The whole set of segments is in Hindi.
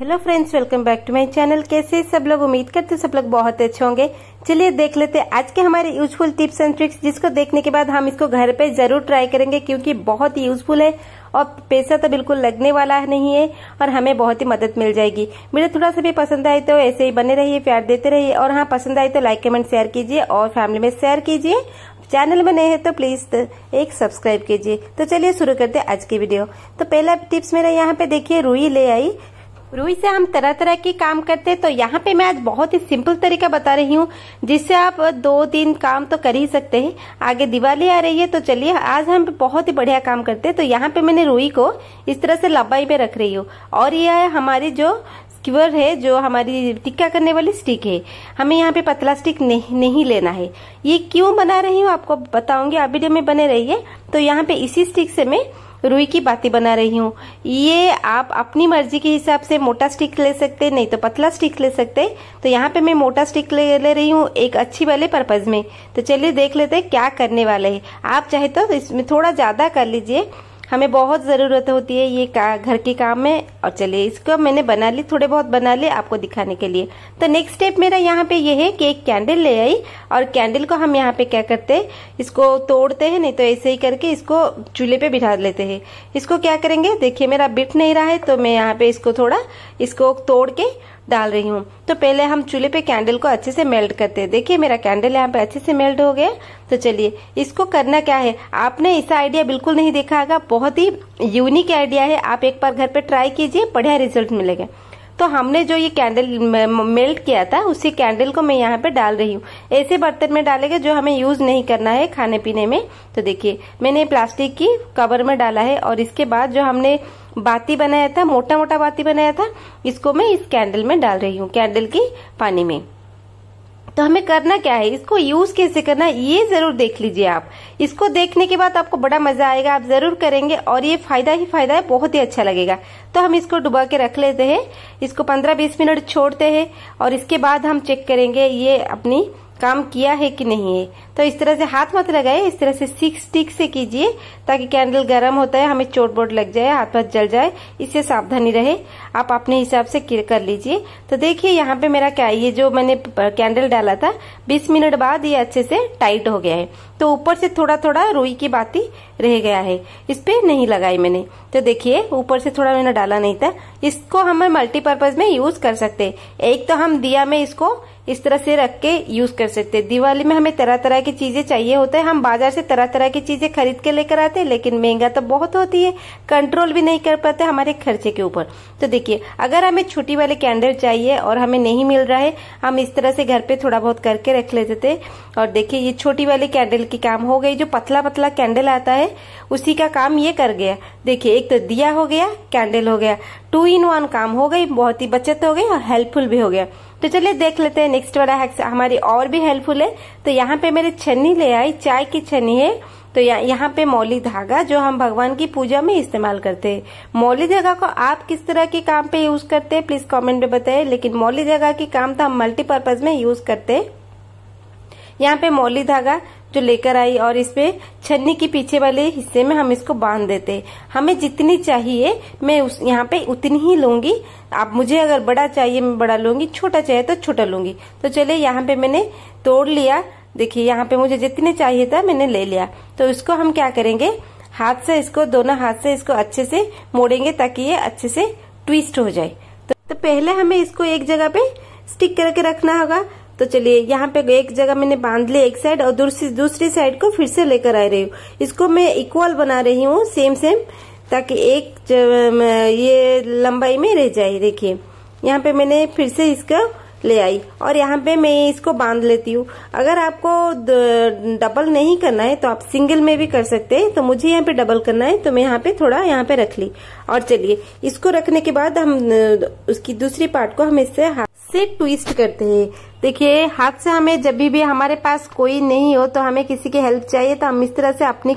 hello friends welcome back to my channel कैसे सब लोग उम्मीद करते हैं सब लोग बहुत अच्छे होंगे चलिए देख लेते हैं आज के हमारे यूजफुल टिप्स एंड ट्रिक्स जिसको देखने के बाद हम इसको घर पे जरूर ट्राई करेंगे क्योंकि बहुत ही यूजफुल है और पैसा तो बिल्कुल लगने वाला नहीं है और हमें बहुत ही मदद मिल जाएगी मेरे थोड़ा सा भी पसंद आए तो ऐसे ही बने रहिए प्यार देते रहिए और हाँ पसंद आए तो लाइक कमेंट शेयर कीजिए और फैमिली में शेयर कीजिए चैनल में नए हैं तो प्लीज तो एक सब्सक्राइब कीजिए तो चलिए शुरू करते हैं आज की वीडियो तो पहला टिप्स मेरा यहाँ पे देखिए रुई ले आई रुई से हम तरह तरह के काम करते हैं तो यहाँ पे मैं आज बहुत ही सिंपल तरीका बता रही हूँ जिससे आप दो दिन काम तो कर ही सकते हैं आगे दिवाली आ रही है तो चलिए आज हम बहुत ही बढ़िया काम करते हैं तो यहाँ पे मैंने रुई को इस तरह से लंबाई में रख रही हूँ और यह है हमारी जो स्क्यूअर है जो हमारी टिक्का करने वाली स्टिक है हमें यहाँ पे पतला स्टिक नहीं नहीं लेना है ये क्यों बना रही हूँ आपको बताऊंगी आप वीडियो में बने रही तो यहाँ पे इसी स्टिक से मैं रुई की बाती बना रही हूँ ये आप अपनी मर्जी के हिसाब से मोटा स्टिक ले सकते नहीं तो पतला स्टिक ले सकते तो यहाँ पे मैं मोटा स्टिक ले, ले रही हूँ एक अच्छी वाले पर्पज में तो चलिए देख लेते क्या करने वाले हैं आप चाहे तो इसमें थोड़ा ज़्यादा कर लीजिए हमें बहुत ज़रूरत होती है ये का घर के काम में और चलिए इसको मैंने बना ली थोड़े बहुत बना ले आपको दिखाने के लिए तो नेक्स्ट स्टेप मेरा यहाँ पे ये है कि एक कैंडल ले आई और कैंडल को हम यहाँ पे क्या करते हैं इसको तोड़ते हैं नहीं तो ऐसे ही करके इसको चूल्हे पे बिठा लेते हैं इसको क्या करेंगे देखिए मेरा बिट नहीं रहा है तो मैं यहाँ पे इसको थोड़ा इसको तोड़ के डाल रही हूँ तो पहले हम चूल्हे पे कैंडल को अच्छे से मेल्ट करते हैं देखिए मेरा कैंडल यहाँ पे अच्छे से मेल्ट हो गया तो चलिए इसको करना क्या है आपने ऐसा आइडिया बिल्कुल नहीं देखा होगा बहुत ही यूनिक आइडिया है आप एक बार घर पे ट्राई कीजिए बढ़िया रिजल्ट मिलेगा तो हमने जो ये कैंडल मेल्ट किया था उसी कैंडल को मैं यहाँ पे डाल रही हूँ ऐसे बर्तन में डालेगा जो हमें यूज नहीं करना है खाने पीने में तो देखिए मैंने प्लास्टिक की कवर में डाला है और इसके बाद जो हमने बाती बनाया था मोटा मोटा बाती बनाया था इसको मैं इस कैंडल में डाल रही हूँ कैंडल की पानी में तो हमें करना क्या है इसको यूज कैसे करना है ये जरूर देख लीजिए आप इसको देखने के बाद आपको बड़ा मजा आएगा आप जरूर करेंगे और ये फायदा ही फायदा है बहुत ही अच्छा लगेगा तो हम इसको डुबा के रख लेते हैं इसको 15-20 मिनट छोड़ते हैं और इसके बाद हम चेक करेंगे ये अपनी काम किया है कि नहीं है तो इस तरह से हाथ मत लगाए इस तरह से सिक्स स्टिक से कीजिए ताकि कैंडल गर्म होता है हमें चोट बोट लग जाए हाथ पाथ जल जाए इससे सावधानी रहे आप अपने हिसाब से कर लीजिए तो देखिए यहाँ पे मेरा क्या ये जो मैंने कैंडल डाला था बीस मिनट बाद ये अच्छे से टाइट हो गया है तो ऊपर से थोड़ा थोड़ा रुई की बाती रह गया है इस पे नहीं लगाई मैंने तो देखिये ऊपर से थोड़ा मैंने डाला नहीं था इसको हम मल्टीपर्पज में यूज कर सकते एक तो हम दिया में इसको इस तरह से रख के यूज कर सकते हैं दिवाली में हमें तरह तरह की चीजें चाहिए होता है हम बाजार से तरह तरह की चीजें खरीद के लेकर आते हैं लेकिन महंगा तो बहुत होती है कंट्रोल भी नहीं कर पाते हमारे खर्चे के ऊपर तो देखिए अगर हमें छोटी वाले कैंडल चाहिए और हमें नहीं मिल रहा है हम इस तरह से घर पे थोड़ा बहुत करके रख लेते थे और देखिये ये छोटी वाले कैंडल की काम हो गई जो पतला पतला कैंडल आता है उसी का काम ये कर गया देखिये एक तो दिया हो गया कैंडल हो गया टू इन वन काम हो गई बहुत ही बचत हो गई और हेल्पफुल भी हो गया तो चलिए देख लेते हैं नेक्स्ट वाला हैक्स हमारी और भी हेल्पफुल है तो यहाँ पे मेरे छन्नी ले आई चाय की छन्नी है तो यह, यहाँ पे मौली धागा जो हम भगवान की पूजा में इस्तेमाल करते हैं मौली धागा को आप किस तरह के काम पे यूज करते हैं प्लीज कमेंट में बताएं लेकिन मौली धागा के काम तो हम मल्टीपर्पज में यूज करते हैं यहाँ पे मौली धागा जो लेकर आई और पे छन्नी के पीछे वाले हिस्से में हम इसको बांध देते हमें जितनी चाहिए मैं उस यहाँ पे उतनी ही लूंगी आप मुझे अगर बड़ा चाहिए मैं बड़ा लूंगी छोटा चाहिए तो छोटा लूंगी तो चलिए यहाँ पे मैंने तोड़ लिया देखिए यहाँ पे मुझे जितने चाहिए था मैंने ले लिया तो इसको हम क्या करेंगे हाथ से इसको दोनों हाथ से इसको अच्छे से मोड़ेंगे ताकि ये अच्छे से ट्विस्ट हो जाए तो, तो पहले हमें इसको एक जगह पे स्टिक करके रखना होगा तो चलिए यहाँ पे एक जगह मैंने बांध लिया एक साइड और दूसरी दूसरी साइड को फिर से लेकर आ रही हूँ इसको मैं इक्वल बना रही हूँ सेम सेम ताकि एक ये लंबाई में रह जाए देखिए यहाँ पे मैंने फिर से इसका ले आई और यहाँ पे मैं इसको बांध लेती हूँ अगर आपको डबल नहीं करना है तो आप सिंगल में भी कर सकते हैं तो मुझे यहाँ पे डबल करना है तो मैं यहाँ पे थोड़ा यहाँ पे रख ली और चलिए इसको रखने के बाद हम उसकी दूसरी पार्ट को हम इससे से ट्विस्ट करते हैं देखिए हाथ से हमें जब भी हमारे पास कोई नहीं हो तो हमें किसी की हेल्प चाहिए तो हम इस तरह से अपनी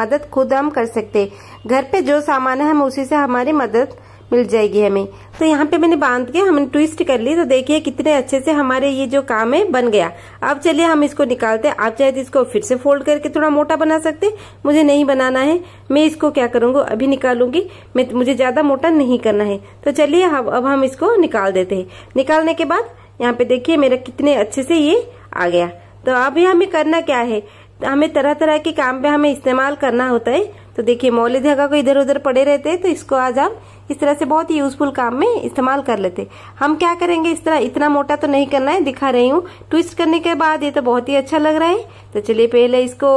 मदद खुद हम कर सकते घर पे जो सामान है हम उसी से हमारी मदद मिल जाएगी हमें तो यहाँ पे मैंने बांध के हमने ट्विस्ट कर ली तो देखिए कितने अच्छे से हमारे ये जो काम है बन गया अब चलिए हम इसको निकालते हैं आप चाहे तो इसको फिर से फोल्ड करके थोड़ा मोटा बना सकते मुझे नहीं बनाना है मैं इसको क्या करूंगा अभी निकालूंगी मैं मुझे ज़्यादा मोटा नहीं करना है तो चलिए अब हम इसको निकाल देते है निकालने के बाद यहाँ पे देखिये मेरा कितने अच्छे से ये आ गया तो अभी हमें करना क्या है हमें तरह तरह के काम पे हमें इस्तेमाल करना होता है तो देखिए मौली धागा को इधर उधर पड़े रहते हैं तो इसको आज आप इस तरह से बहुत ही यूजफुल काम में इस्तेमाल कर लेते हम क्या करेंगे इस तरह इतना मोटा तो नहीं करना है दिखा रही हूँ ट्विस्ट करने के बाद ये तो बहुत ही अच्छा लग रहा है तो चलिए पहले इसको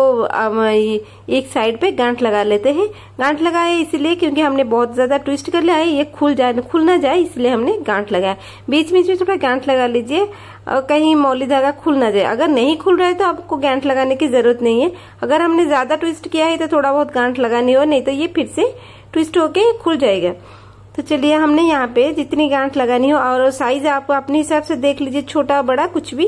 एक साइड पे गांठ लगा लेते हैं गांठ लगाए इसलिए क्योंकि हमने बहुत ज्यादा ट्विस्ट कर लिया है ये खुल जाए खुल ना जाए इसलिए हमने गांठ लगाया बीच बीच में थोड़ा गांठ लगा लीजिए और कहीं मौली धागा खुल ना जाए अगर नहीं खुल रहा है तो आपको गांठ लगाने की जरूरत नहीं है अगर हमने ज्यादा ट्विस्ट किया है तो थोड़ा बहुत गांठ लगानी हो नहीं तो ये फिर से ट्विस्ट होके खुल जाएगा तो चलिए हमने यहाँ पे जितनी गांठ लगानी हो और साइज आप अपने हिसाब से देख लीजिए छोटा बड़ा कुछ भी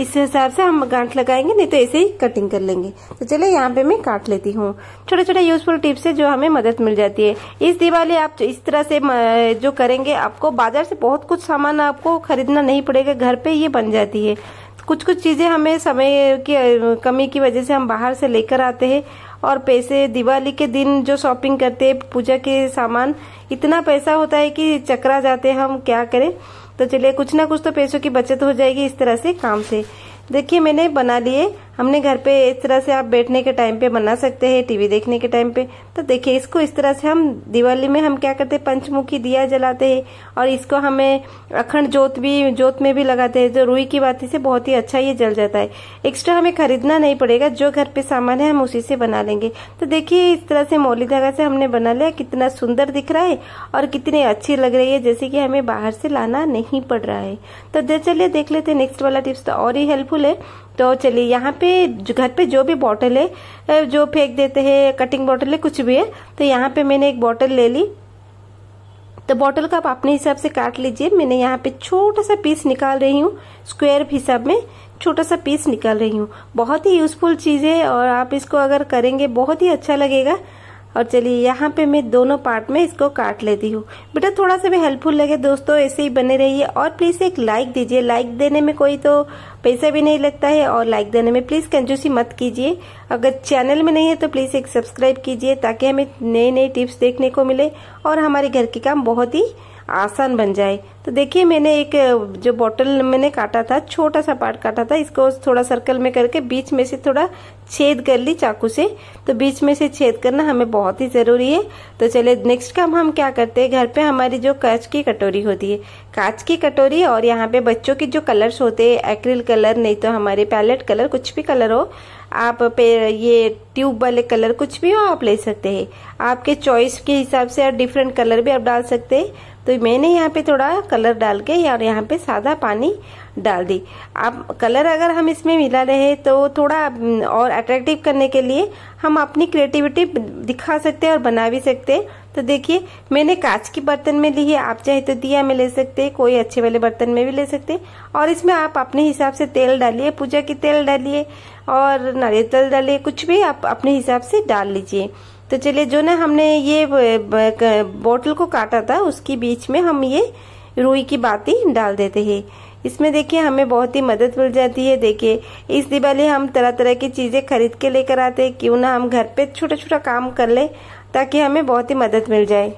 इस हिसाब से हम गांठ लगाएंगे नहीं तो ऐसे ही कटिंग कर लेंगे तो चलिए यहाँ पे मैं काट लेती हूँ छोटे छोटे यूजफुल टिप्स है जो हमें मदद मिल जाती है इस दिवाली आप इस तरह से जो करेंगे आपको बाजार से बहुत कुछ सामान आपको खरीदना नहीं पड़ेगा घर पे ये बन जाती है कुछ कुछ चीजें हमें समय की कमी की वजह से हम बाहर से लेकर आते हैं और पैसे दिवाली के दिन जो शॉपिंग करते हैं पूजा के सामान इतना पैसा होता है कि चकरा जाते हम क्या करें तो चलिए कुछ ना कुछ तो पैसों की बचत हो जाएगी इस तरह से काम से देखिए मैंने बना लिए हमने घर पे इस तरह से आप बैठने के टाइम पे बना सकते हैं टीवी देखने के टाइम पे तो देखिए इसको इस तरह से हम दिवाली में हम क्या करते हैं पंचमुखी दिया जलाते हैं और इसको हमें अखंड जोत भी जोत में भी लगाते हैं जो तो रुई की बाती से बहुत ही अच्छा ये जल जाता है एक्स्ट्रा हमें खरीदना नहीं पड़ेगा जो घर पे सामान है हम उसी से बना लेंगे तो देखिये इस तरह से मौली धागा से हमने बना लिया कितना सुंदर दिख रहा है और कितनी अच्छी लग रही है जैसे की हमें बाहर से लाना नहीं पड़ रहा है तो चलिए देख लेते हैं नेक्स्ट वाला टिप्स तो और ही हेल्पफुल है तो चलिए यहाँ पे घर पे जो भी बॉटल है जो फेंक देते हैं कटिंग बॉटल है कुछ भी है तो यहाँ पे मैंने एक बॉटल ले ली तो बॉटल का आप अपने हिसाब से काट लीजिए मैंने यहाँ पे छोटा सा पीस निकाल रही हूँ स्क्वायर हिसाब में छोटा सा पीस निकाल रही हूँ बहुत ही यूजफुल चीज़ है और आप इसको अगर करेंगे बहुत ही अच्छा लगेगा और चलिए यहाँ पे मैं दोनों पार्ट में इसको काट लेती हूँ बेटा थोड़ा सा भी हेल्पफुल लगे दोस्तों ऐसे ही बने रहिए और प्लीज़ एक लाइक दीजिए लाइक देने में कोई तो पैसा भी नहीं लगता है और लाइक देने में प्लीज़ कंजूसी मत कीजिए अगर चैनल में नहीं है तो प्लीज़ एक सब्सक्राइब कीजिए ताकि हमें नए नए टिप्स देखने को मिले और हमारे घर के काम बहुत ही आसान बन जाए तो देखिए मैंने एक जो बॉटल मैंने काटा था छोटा सा पार्ट काटा था इसको थोड़ा सर्कल में करके बीच में से थोड़ा छेद कर ली चाकू से तो बीच में से छेद करना हमें बहुत ही ज़रूरी है तो चलिए नेक्स्ट काम हम क्या करते हैं घर पे हमारी जो कांच की कटोरी होती है कांच की कटोरी और यहाँ पे बच्चों के जो कलर्स होते हैं एक्रिल कलर नहीं तो हमारे पैलेट कलर कुछ भी कलर हो आप पे ये ट्यूब वाले कलर कुछ भी हो आप ले सकते हैं आपके चॉइस के हिसाब से आप डिफरेंट कलर भी आप डाल सकते हैं तो मैंने यहाँ पे थोड़ा कलर डाल के और यहाँ पे सादा पानी डाल दी आप कलर अगर हम इसमें मिला रहे तो थोड़ा हम्म, और अट्रैक्टिव करने के लिए हम अपनी क्रिएटिविटी दिखा सकते हैं और बना भी सकते हैं तो देखिए मैंने कांच के बर्तन में ली है आप चाहे तो दिया में ले सकते हैं कोई अच्छे वाले बर्तन में भी ले सकते हैं और इसमें आप अपने हिसाब से तेल डालिए पूजा की तेल डालिए और नारियल तेल डालिए कुछ भी आप अपने हिसाब से डाल लीजिए तो चलिए जो ना हमने ये बोतल को काटा था उसके बीच में हम ये रुई की बाती डाल देते हैं इसमें देखिए हमें बहुत ही मदद मिल जाती है देखिए इस दिवाली हम तरह तरह की चीज़ें खरीद के लेकर आते हैं क्यों ना हम घर पे छोटा छोटा काम कर ले ताकि हमें बहुत ही मदद मिल जाए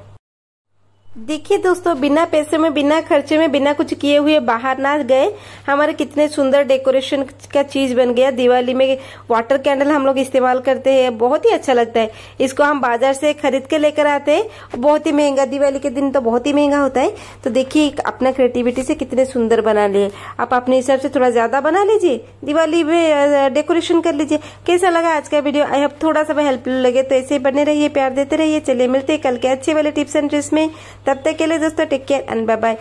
देखिए दोस्तों बिना पैसे में बिना खर्चे में बिना कुछ किए हुए बाहर ना गए हमारे कितने सुंदर डेकोरेशन का चीज बन गया दिवाली में वाटर कैंडल हम लोग इस्तेमाल करते हैं बहुत ही अच्छा लगता है इसको हम बाजार से खरीद के लेकर आते हैं बहुत ही महंगा दिवाली के दिन तो बहुत ही महंगा होता है तो देखिये अपना क्रिएटिविटी से कितने सुंदर बना लिए आप अपने हिसाब से थोड़ा ज्यादा बना लीजिए दिवाली में डेकोरेशन कर लीजिए कैसा लगा आज का वीडियो आई होप थोड़ा सा हेल्पफुल लगे तो ऐसे ही बने रहिए प्यार देते रहिए चलिए मिलते कल के अच्छे वाले टिप्स एंड ट्रिक्स में तब तक के लिए दोस्तों take care and bye bye